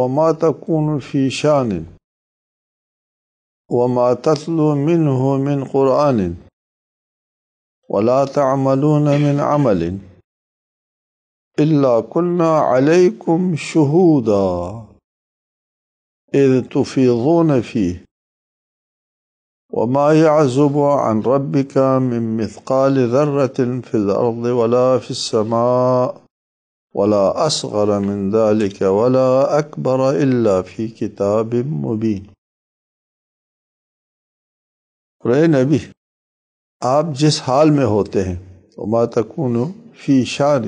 وما تكون في شان وما تتلو منه من قرآن ولا تعملون من عمل إلا كنا عليكم شهودا إذ تفيضون فيه وما يعزب عن ربك من مثقال ذرة في الأرض ولا في السماء ولا ولا من ذلك اکبر في كتاب کتاب مبی نبی آپ جس حال میں ہوتے ہیں وما قن فی شان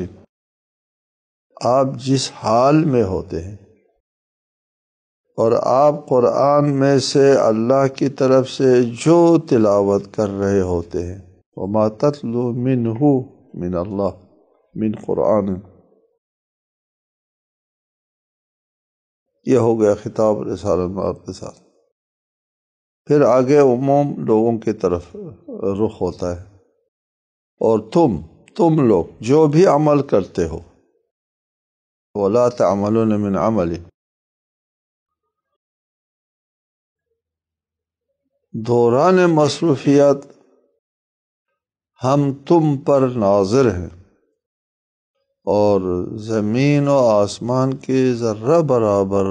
آپ جس حال میں ہوتے ہیں اور آپ قرآن میں سے اللہ کی طرف سے جو تلاوت کر رہے ہوتے ہیں وما اللہ من قرآن یہ ہو گیا خطاب رسال الم کے ساتھ پھر آگے عموم لوگوں کی طرف رخ ہوتا ہے اور تم تم لوگ جو بھی عمل کرتے ہو اولا تعملون من عملی عمل دوران مصروفیت ہم تم پر ناظر ہیں اور زمین و آسمان کے ذرہ برابر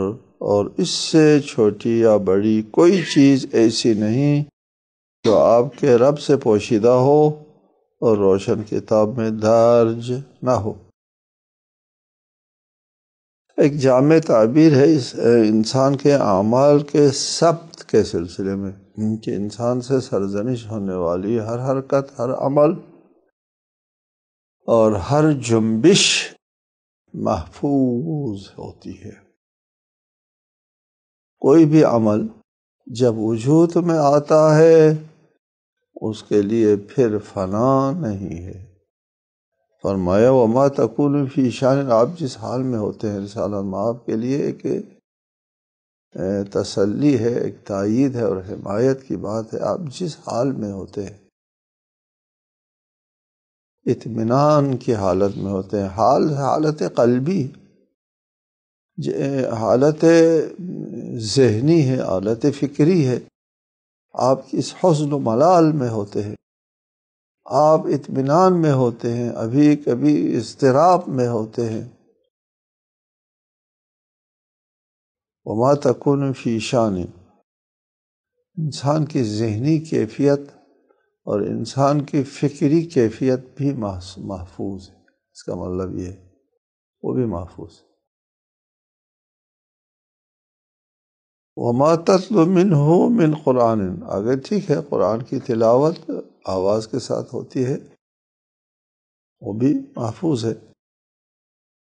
اور اس سے چھوٹی یا بڑی کوئی چیز ایسی نہیں جو آپ کے رب سے پوشیدہ ہو اور روشن کتاب میں درج نہ ہو ایک جامع تعبیر ہے اس انسان کے اعمال کے سبت کے سلسلے میں کہ انسان سے سرزنش ہونے والی ہر حرکت ہر عمل اور ہر جنبش محفوظ ہوتی ہے کوئی بھی عمل جب وجود میں آتا ہے اس کے لیے پھر فنا نہیں ہے فرمایا و شان آپ جس حال میں ہوتے ہیں رسالہ ماں آپ کے لیے ایک تسلی ہے ایک تائید ہے اور حمایت کی بات ہے آپ جس حال میں ہوتے ہیں اطمینان کی حالت میں ہوتے ہیں حال حالت قلبی حالت ذہنی ہے حالت فکری ہے آپ اس حسن و ملال میں ہوتے ہیں آپ اطمینان میں ہوتے ہیں ابھی کبھی اضطراب میں ہوتے ہیں تکن فی فیشان انسان کی ذہنی کیفیت اور انسان کی فکری کیفیت بھی محفوظ ہے اس کا مطلب یہ ہے وہ بھی محفوظ ہے وہ مات ہو من قرآن آگے ٹھیک ہے قرآن کی تلاوت آواز کے ساتھ ہوتی ہے وہ بھی محفوظ ہے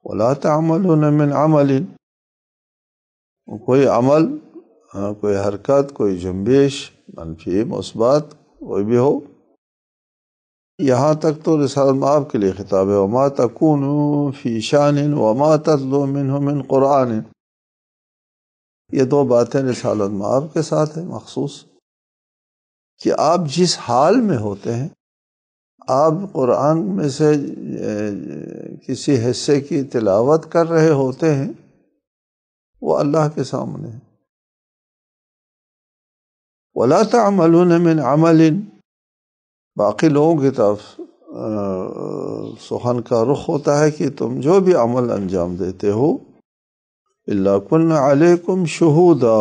ولا عمل من عمل کوئی عمل ہاں، کوئی حرکت کوئی جنبش منفی مثبات کوئی بھی ہو یہاں تک تو رسال المپ کے لیے خطاب ہے فی شان وما ترمن من قرآن یہ دو باتیں رسال الم کے ساتھ ہیں مخصوص کہ آپ جس حال میں ہوتے ہیں آپ قرآن میں سے کسی حصے کی تلاوت کر رہے ہوتے ہیں وہ اللہ کے سامنے ہے من عمل باقی لوگوں کی طرف سخن کا رخ ہوتا ہے کہ تم جو بھی عمل انجام دیتے ہو اللہ کن علیکم شہودا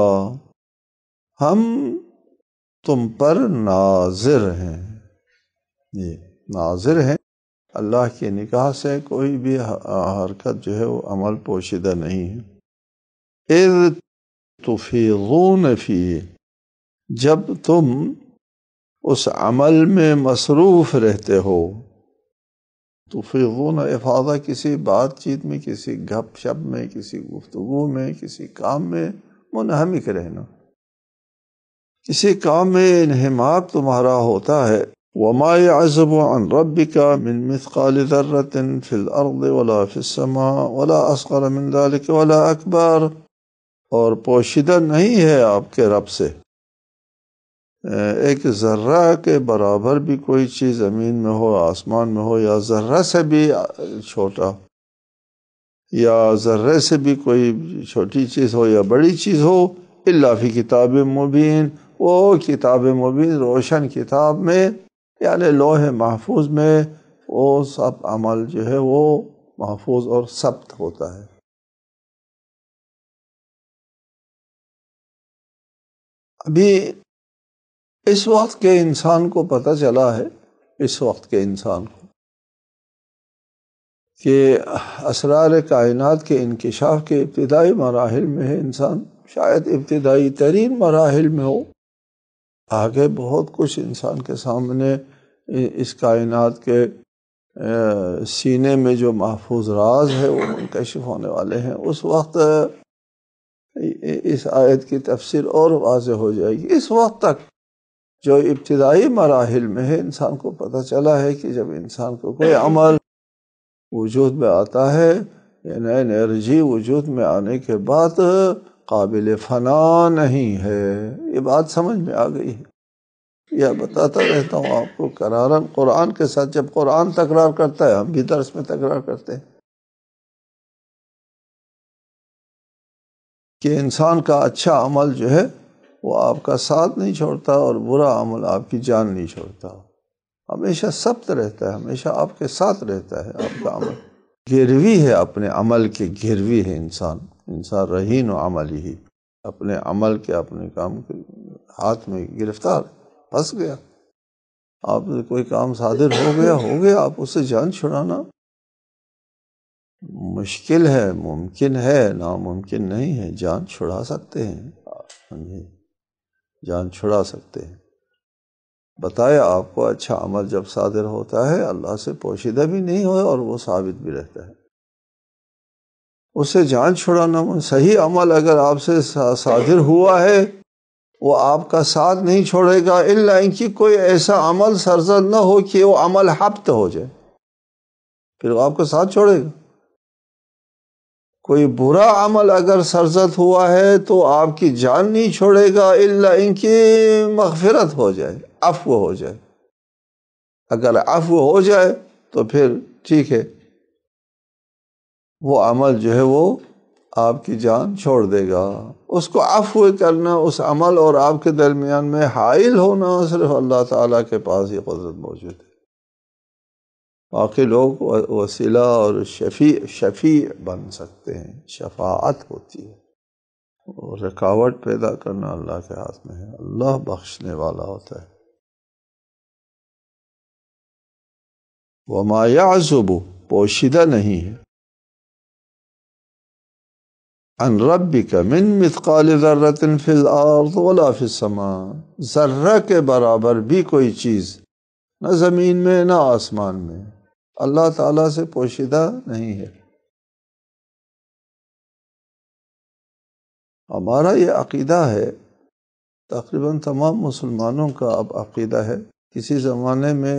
ہم تم پر ناظر ہیں جی ناظر ہیں اللہ کے نکاح سے کوئی بھی حرکت جو ہے وہ عمل پوشیدہ نہیں ہے اذ تفیضون فی جب تم اس عمل میں مصروف رہتے ہو تو فیغو افادہ کسی بات چیت میں کسی گپ شپ میں کسی گفتگو میں کسی کام میں منہمک رہنا کسی کام میں انہماک تمہارا ہوتا ہے وما عزب و رب کا ولا فض من ذلك ولا اکبر اور پوشیدہ نہیں ہے آپ کے رب سے ایک ذرہ کے برابر بھی کوئی چیز زمین میں ہو آسمان میں ہو یا ذرہ سے بھی چھوٹا یا ذرہ سے بھی کوئی چھوٹی چیز ہو یا بڑی چیز ہو اللہ فی کتاب مبین وہ کتاب مبین روشن کتاب میں یعنی لوح محفوظ میں وہ سب عمل جو ہے وہ محفوظ اور ثبت ہوتا ہے ابھی اس وقت کے انسان کو پتہ چلا ہے اس وقت کے انسان کو کہ اسرار کائنات کے انکشاف کے ابتدائی مراحل میں ہے انسان شاید ابتدائی ترین مراحل میں ہو آگے بہت کچھ انسان کے سامنے اس کائنات کے سینے میں جو محفوظ راز ہے وہ منکشف ہونے والے ہیں اس وقت اس آیت کی تفسیر اور واضح ہو جائے گی اس وقت تک جو ابتدائی مراحل میں ہے انسان کو پتہ چلا ہے کہ جب انسان کو کوئی عمل وجود میں آتا ہے یا نئے وجود میں آنے کے بعد قابل فنا نہیں ہے یہ بات سمجھ میں آ گئی ہے یا بتاتا رہتا ہوں آپ کو قرارن قرآن کے ساتھ جب قرآن تکرار کرتا ہے ہم بھی درس میں تکرار کرتے ہیں کہ انسان کا اچھا عمل جو ہے وہ آپ کا ساتھ نہیں چھوڑتا اور برا عمل آپ کی جان نہیں چھوڑتا ہمیشہ سبت رہتا ہے ہمیشہ آپ کے ساتھ رہتا ہے آپ کا عمل گروی ہے اپنے عمل کے گروی ہے انسان انسان رہین و عمل ہی اپنے عمل کے اپنے کام کے ہاتھ میں گرفتار پھنس گیا آپ کوئی کام صادر ہو گیا ہو گیا آپ اسے جان چھڑانا مشکل ہے ممکن ہے ناممکن نہیں ہے جان چھڑا سکتے ہیں ہاں جی۔ جان چھڑا سکتے ہیں بتایا آپ کو اچھا عمل جب صادر ہوتا ہے اللہ سے پوشیدہ بھی نہیں ہو اور وہ ثابت بھی رہتا ہے اسے جان چھڑانا صحیح عمل اگر آپ سے صادر ہوا ہے وہ آپ کا ساتھ نہیں چھوڑے گا اللہ ان کی کوئی ایسا عمل سرزد نہ ہو کہ وہ عمل ہفت ہو جائے پھر وہ آپ کا ساتھ چھوڑے گا کوئی برا عمل اگر سرزت ہوا ہے تو آپ کی جان نہیں چھوڑے گا اللہ ان کی مغفرت ہو جائے افو ہو جائے اگر افو ہو جائے تو پھر ٹھیک ہے وہ عمل جو ہے وہ آپ کی جان چھوڑ دے گا اس کو افو کرنا اس عمل اور آپ کے درمیان میں حائل ہونا صرف اللہ تعالیٰ کے پاس ہی قدرت موجود ہے باقی لوگ وسیلہ اور شفیع شفیع بن سکتے ہیں شفاعت ہوتی ہے اور رکاوٹ پیدا کرنا اللہ کے ہاتھ میں ہے اللہ بخشنے والا ہوتا ہے وہ مایاز پوشیدہ نہیں ہے ان مثقال کا من مت ولا فی سما ذرہ کے برابر بھی کوئی چیز نہ زمین میں نہ آسمان میں اللہ تعالیٰ سے پوشیدہ نہیں ہے ہمارا یہ عقیدہ ہے تقریباً تمام مسلمانوں کا اب عقیدہ ہے کسی زمانے میں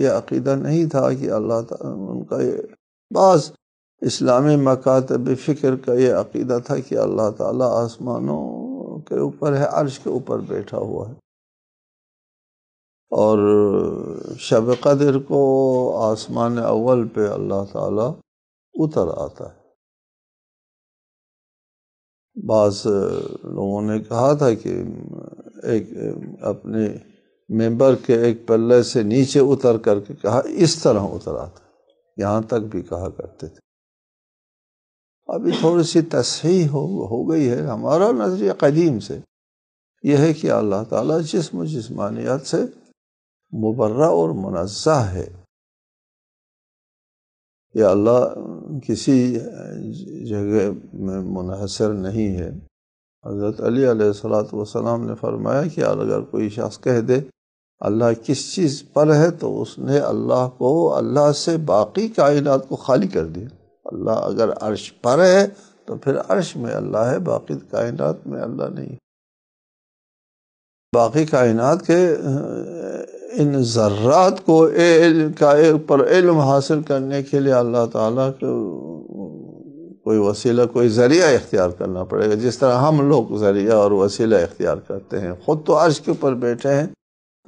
یہ عقیدہ نہیں تھا کہ اللہ تعالیٰ ان کا یہ بعض اسلامی مکاتب فکر کا یہ عقیدہ تھا کہ اللہ تعالیٰ آسمانوں کے اوپر ہے عرش کے اوپر بیٹھا ہوا ہے اور شب قدر کو آسمان اول پہ اللہ تعالیٰ اتر آتا ہے بعض لوگوں نے کہا تھا کہ ایک اپنے ممبر کے ایک پلے سے نیچے اتر کر کے کہا اس طرح اتر آتا ہے یہاں تک بھی کہا کرتے تھے ابھی تھوڑی سی تصحیح ہو ہو گئی ہے ہمارا نظریہ قدیم سے یہ ہے کہ اللہ تعالیٰ جسم و جسمانیات سے مبرہ اور منزہ ہے یہ اللہ کسی جگہ میں منحصر نہیں ہے حضرت علی علیہ السلاۃ والسلام نے فرمایا کہ اگر کوئی شخص کہہ دے اللہ کس چیز پر ہے تو اس نے اللہ کو اللہ سے باقی کائنات کو خالی کر دیا اللہ اگر عرش پر ہے تو پھر عرش میں اللہ ہے باقی کائنات میں اللہ نہیں باقی کائنات کے ان ذرات کو علم حاصل کرنے کے لیے اللہ تعالیٰ کوئی وسیلہ کوئی ذریعہ اختیار کرنا پڑے گا جس طرح ہم لوگ ذریعہ اور وسیلہ اختیار کرتے ہیں خود تو عرش کے اوپر بیٹھے ہیں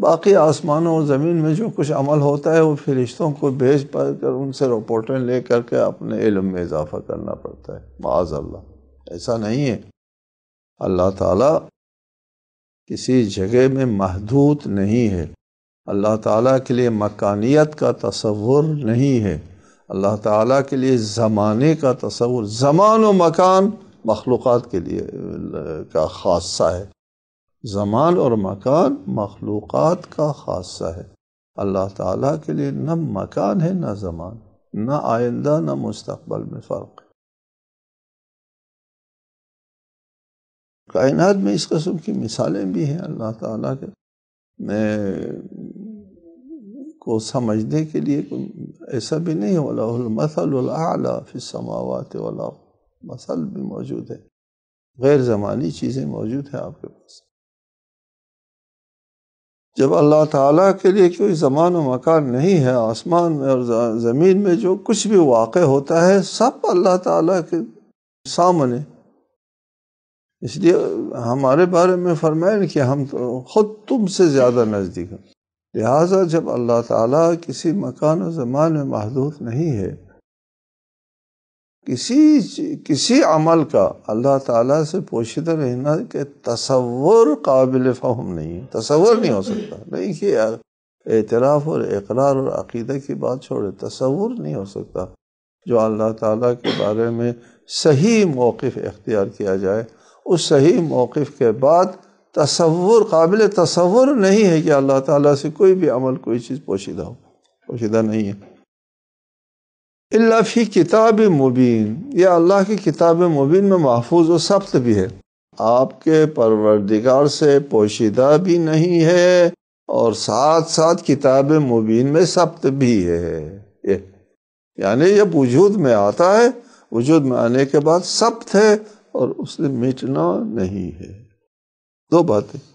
باقی آسمانوں اور زمین میں جو کچھ عمل ہوتا ہے وہ فرشتوں کو بھیج پا کر ان سے رپورٹیں لے کر کے اپنے علم میں اضافہ کرنا پڑتا ہے معاذ اللہ ایسا نہیں ہے اللہ تعالیٰ کسی جگہ میں محدود نہیں ہے اللہ تعالیٰ کے لیے مکانیت کا تصور نہیں ہے اللہ تعالیٰ کے لیے زمانے کا تصور زمان و مکان مخلوقات کے لیے کا خاصہ ہے زمان اور مکان مخلوقات کا خاصہ ہے اللہ تعالیٰ کے لیے نہ مکان ہے نہ زمان نہ آئندہ نہ مستقبل میں فرق کائنات میں اس قسم کی مثالیں بھی ہیں اللہ تعالیٰ کے میں کو سمجھنے کے لیے ایسا بھی نہیں ولا المثل اللہ فی سماوات والا مثل بھی موجود ہے غیر زمانی چیزیں موجود ہیں آپ کے پاس جب اللہ تعالیٰ کے لیے کوئی زمان و مکان نہیں ہے آسمان میں اور زمین میں جو کچھ بھی واقع ہوتا ہے سب اللہ تعالیٰ کے سامنے اس لیے ہمارے بارے میں فرمائیں کہ ہم تو خود تم سے زیادہ نزدیک ہیں لہٰذا جب اللہ تعالیٰ کسی مکان و زمان میں محدود نہیں ہے کسی کسی عمل کا اللہ تعالیٰ سے پوشیدہ رہنا کہ تصور قابل فہم نہیں ہے تصور نہیں ہو سکتا نہیں کہ اعتراف اور اقرار اور عقیدہ کی بات چھوڑے تصور نہیں ہو سکتا جو اللہ تعالیٰ کے بارے میں صحیح موقف اختیار کیا جائے اس صحیح موقف کے بعد تصور قابل تصور نہیں ہے کہ اللہ تعالیٰ سے کوئی بھی عمل کوئی چیز پوشیدہ ہو پوشیدہ نہیں ہے اللہ فی کتاب مبین یہ اللہ کی کتاب مبین میں محفوظ و سبت بھی ہے آپ کے پروردگار سے پوشیدہ بھی نہیں ہے اور ساتھ ساتھ کتاب مبین میں سبت بھی ہے یعنی جب وجود میں آتا ہے وجود میں آنے کے بعد سبت ہے اور اس سے مٹنا نہیں ہے دو باتیں